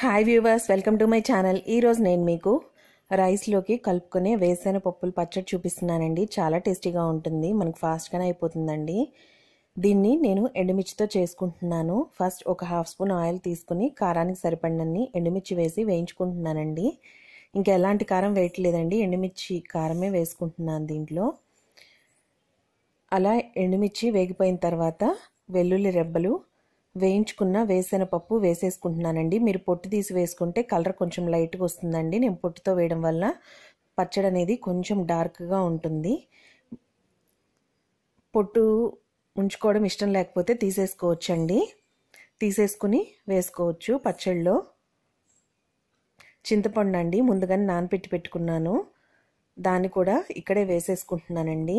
hi viewers welcome to my channel ఈరోజు నేను మీకు రైస్లోకి కలుపుకునే వేసిన పప్పులు పచ్చడి చూపిస్తున్నానండి చాలా టేస్టీగా ఉంటుంది మనకు ఫాస్ట్గానే అయిపోతుందండి దీన్ని నేను ఎండుమిర్చితో చేసుకుంటున్నాను ఫస్ట్ ఒక హాఫ్ స్పూన్ ఆయిల్ తీసుకుని కారానికి సరిపడినన్ని ఎండుమిర్చి వేసి వేయించుకుంటున్నానండి ఇంకా ఎలాంటి కారం వేయట్లేదండి ఎండుమిర్చి కారమే వేసుకుంటున్నాను దీంట్లో అలా ఎండుమిర్చి వేగిపోయిన తర్వాత వెల్లుల్లి రెబ్బలు వేయించుకున్న వేసనపప్పు వేసేసుకుంటున్నానండి మీరు పొట్టు తీసి వేసుకుంటే కలర్ కొంచెం లైట్గా వస్తుందండి నేను పొట్టుతో వేయడం వల్ల పచ్చడి అనేది కొంచెం డార్క్గా ఉంటుంది పొట్టు ఉంచుకోవడం ఇష్టం లేకపోతే తీసేసుకోవచ్చండి తీసేసుకుని వేసుకోవచ్చు పచ్చళ్ళలో చింతపండు అండి ముందుగానే నానపెట్టి పెట్టుకున్నాను దాన్ని కూడా ఇక్కడే వేసేసుకుంటున్నానండి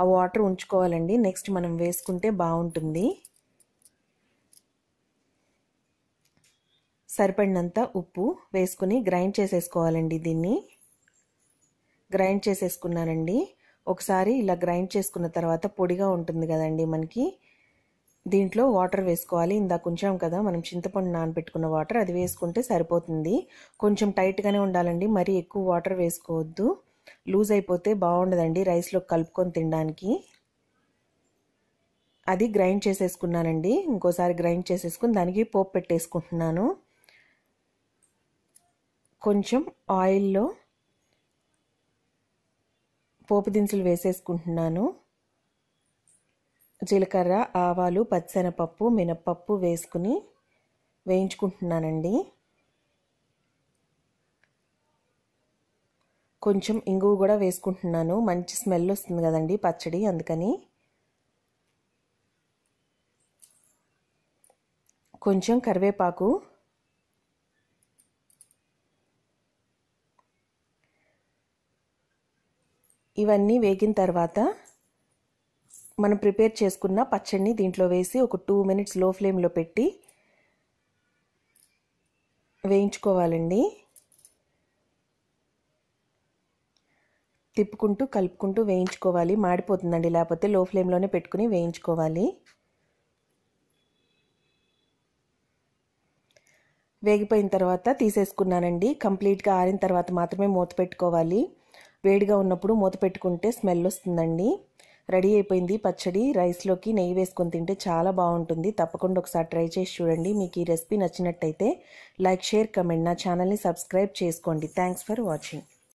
ఆ వాటర్ ఉంచుకోవాలండి నెక్స్ట్ మనం వేసుకుంటే బాగుంటుంది సరిపడినంత ఉప్పు వేసుకుని గ్రైండ్ చేసేసుకోవాలండి దీన్ని గ్రైండ్ చేసేసుకున్నానండి ఒకసారి ఇలా గ్రైండ్ చేసుకున్న తర్వాత పొడిగా ఉంటుంది కదండి మనకి దీంట్లో వాటర్ వేసుకోవాలి ఇందా కొంచెం కదా మనం చింతపండు నానబెట్టుకున్న వాటర్ అది వేసుకుంటే సరిపోతుంది కొంచెం టైట్గానే ఉండాలండి మరీ ఎక్కువ వాటర్ వేసుకోవద్దు లూజ్ అయిపోతే బాగుండదండి రైస్లో కలుపుకొని తినడానికి అది గ్రైండ్ చేసేసుకున్నానండి ఇంకోసారి గ్రైండ్ చేసేసుకుని దానికి పోపు పెట్టేసుకుంటున్నాను కొంచెం ఆయిల్లో పోపు దినుసులు వేసేసుకుంటున్నాను జీలకర్ర ఆవాలు పచ్చనపప్పు మినప్పప్పు వేసుకుని వేయించుకుంటున్నానండి కొంచెం ఇంగువ కూడా వేసుకుంటున్నాను మంచి స్మెల్ వస్తుంది కదండి పచ్చడి అందుకని కొంచెం కరివేపాకు ఇవన్నీ వేగిన తర్వాత మనం ప్రిపేర్ చేసుకున్న పచ్చడిని దీంట్లో వేసి ఒక టూ మినిట్స్ లో ఫ్లేమ్లో పెట్టి వేయించుకోవాలండి తిప్పుకుంటూ కలుపుకుంటూ వేయించుకోవాలి మాడిపోతుందండి లేకపోతే లో ఫ్లేమ్లోనే పెట్టుకుని వేయించుకోవాలి వేగిపోయిన తర్వాత తీసేసుకున్నానండి కంప్లీట్గా ఆరిన తర్వాత మాత్రమే మూత పెట్టుకోవాలి వేడిగా ఉన్నప్పుడు మూత పెట్టుకుంటే స్మెల్ వస్తుందండి రెడీ అయిపోయింది పచ్చడి రైస్లోకి నెయ్యి వేసుకొని తింటే చాలా బాగుంటుంది తప్పకుండా ఒకసారి ట్రై చేసి చూడండి మీకు ఈ రెసిపీ నచ్చినట్టయితే లైక్ షేర్ కమెంట్ నా ఛానల్ని సబ్స్క్రైబ్ చేసుకోండి థ్యాంక్స్ ఫర్ వాచింగ్